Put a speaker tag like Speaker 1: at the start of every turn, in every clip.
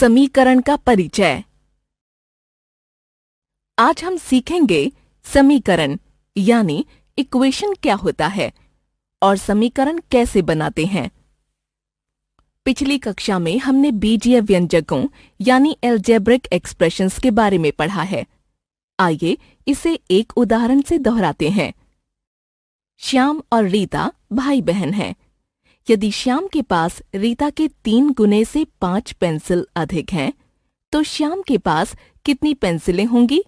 Speaker 1: समीकरण का परिचय आज हम सीखेंगे समीकरण यानी इक्वेशन क्या होता है और समीकरण कैसे बनाते हैं पिछली कक्षा में हमने बीजीय व्यंजकों यानी एल्जेब्रिक एक्सप्रेशंस के बारे में पढ़ा है आइए इसे एक उदाहरण से दोहराते हैं श्याम और रीता भाई बहन हैं यदि श्याम के पास रीता के तीन गुने से पांच पेंसिल अधिक हैं तो श्याम के पास कितनी पेंसिलें होंगी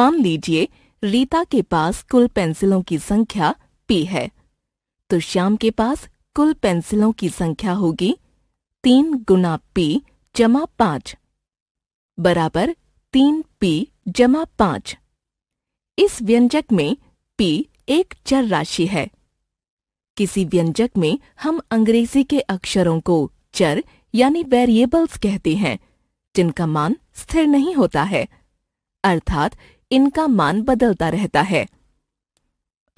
Speaker 1: मान लीजिए रीता के पास कुल पेंसिलों की संख्या पी है तो श्याम के पास कुल पेंसिलों की संख्या होगी तीन गुना पी जमा पांच बराबर तीन पी जमा पांच इस व्यंजक में पी एक चर राशि है किसी व्यंजक में हम अंग्रेजी के अक्षरों को चर यानी वेरिएबल्स कहते हैं जिनका मान स्थिर नहीं होता है अर्थात इनका मान बदलता रहता है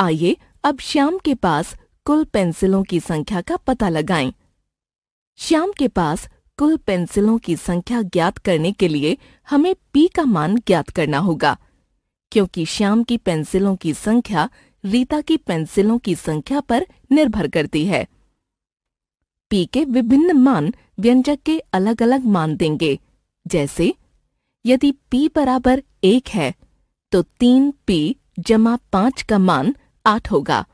Speaker 1: आइए अब श्याम के पास कुल पेंसिलों की संख्या का पता लगाएं। श्याम के पास कुल पेंसिलों की संख्या ज्ञात करने के लिए हमें पी का मान ज्ञात करना होगा क्योंकि श्याम की पेंसिलों की संख्या रीता की पेंसिलों की संख्या पर निर्भर करती है पी के विभिन्न मान व्यंजक के अलग अलग मान देंगे जैसे यदि पी बराबर एक है तो तीन पी जमा पांच का मान आठ होगा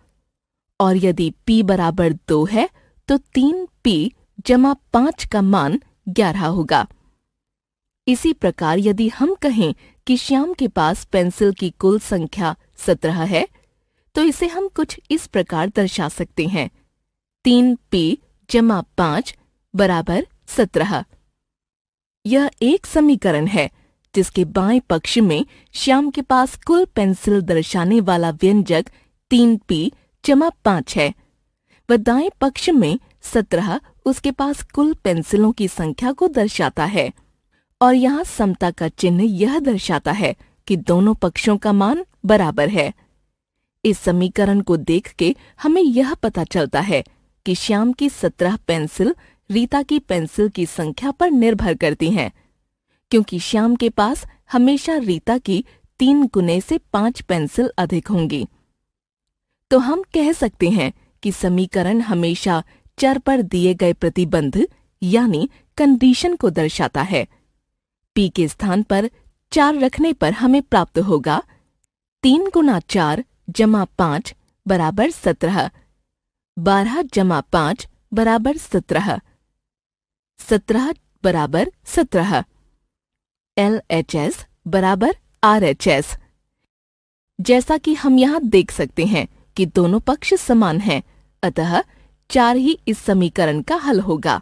Speaker 1: और यदि पी बराबर दो है तो तीन पी जमा पांच का मान ग्यारह होगा इसी प्रकार यदि हम कहें कि श्याम के पास पेंसिल की कुल संख्या सत्रह है तो इसे हम कुछ इस प्रकार दर्शा सकते हैं तीन पी जमा पांच बराबर सत्रह यह एक समीकरण है जिसके बाएं पक्ष में श्याम के पास कुल पेंसिल दर्शाने वाला व्यंजक तीन पी जमा पांच है व दाएं पक्ष में सत्रह उसके पास कुल पेंसिलों की संख्या को दर्शाता है और यहाँ समता का चिन्ह यह दर्शाता है कि दोनों पक्षों का मान बराबर है इस समीकरण को देख के हमें यह पता चलता है कि श्याम की सत्रह पेंसिल रीता की पेंसिल की संख्या पर निर्भर करती हैं क्योंकि श्याम के पास हमेशा रीता की तीन गुने से पांच पेंसिल अधिक होंगी तो हम कह सकते हैं कि समीकरण हमेशा चर पर दिए गए प्रतिबंध यानी कंडीशन को दर्शाता है पी के स्थान पर चार रखने पर हमें प्राप्त होगा तीन गुना चार जमा पाँच बराबर सत्रह बारह जमा पाँच बराबर सत्रह सत्रह बराबर सत्रह एल एच एस बराबर आर एच एस जैसा कि हम यहाँ देख सकते हैं कि दोनों पक्ष समान हैं, अतः चार ही इस समीकरण का हल होगा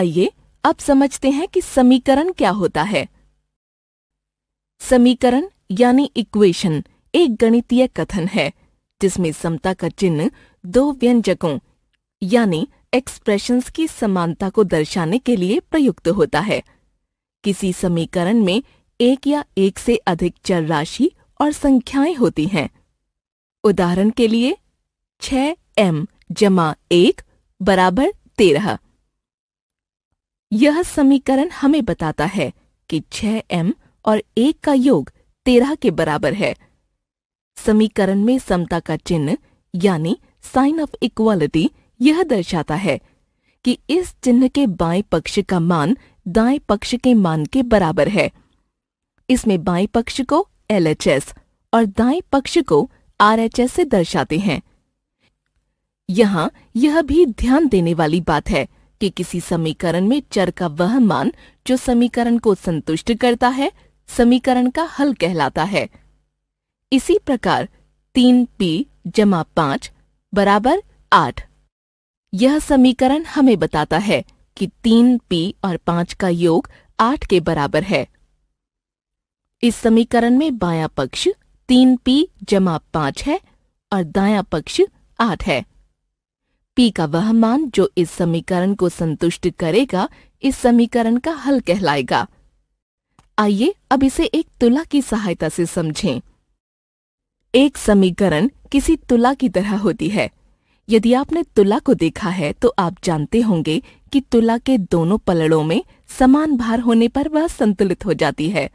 Speaker 1: आइए अब समझते हैं कि समीकरण क्या होता है समीकरण यानी इक्वेशन एक गणितीय कथन है जिसमें समता का चिन्ह दो व्यंजकों यानी एक्सप्रेशंस की समानता को दर्शाने के लिए प्रयुक्त होता है किसी समीकरण में एक या एक से अधिक चर राशि और संख्याएं होती हैं उदाहरण के लिए छह एम जमा एक बराबर तेरह यह समीकरण हमें बताता है कि छह एम और एक का योग तेरह के बराबर है समीकरण में समता का चिन्ह यानी साइन ऑफ इक्वालिटी यह दर्शाता है कि इस चिन्ह के बाएं पक्ष का मान दाएं पक्ष के मान के बराबर है इसमें बाएं पक्ष को एल और दाएं पक्ष को आर से दर्शाते हैं यहाँ यह भी ध्यान देने वाली बात है कि किसी समीकरण में चर का वह मान जो समीकरण को संतुष्ट करता है समीकरण का हल कहलाता है इसी प्रकार तीन पी जमा पांच बराबर आठ यह समीकरण हमें बताता है कि तीन पी और पांच का योग आठ के बराबर है इस समीकरण में बाया पक्ष तीन पी जमा पांच है और दाया पक्ष आठ है पी का वह मान जो इस समीकरण को संतुष्ट करेगा इस समीकरण का हल कहलाएगा आइए अब इसे एक तुला की सहायता से समझें एक समीकरण किसी तुला की तरह होती है यदि आपने तुला को देखा है तो आप जानते होंगे कि तुला के दोनों पलड़ों में समान भार होने पर वह संतुलित हो जाती है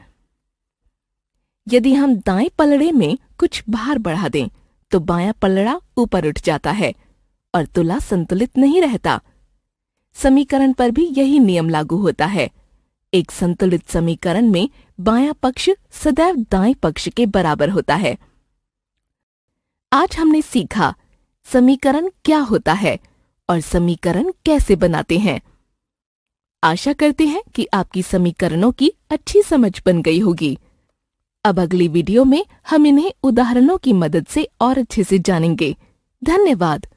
Speaker 1: यदि हम दाएं पलड़े में कुछ भार बढ़ा दें तो बायां पलड़ा ऊपर उठ जाता है और तुला संतुलित नहीं रहता समीकरण पर भी यही नियम लागू होता है एक संतुलित समीकरण में बायां पक्ष सदैव दाएं पक्ष के बराबर होता है आज हमने सीखा समीकरण क्या होता है और समीकरण कैसे बनाते हैं आशा करते हैं कि आपकी समीकरणों की अच्छी समझ बन गई होगी अब अगली वीडियो में हम इन्हें उदाहरणों की मदद से और अच्छे से जानेंगे धन्यवाद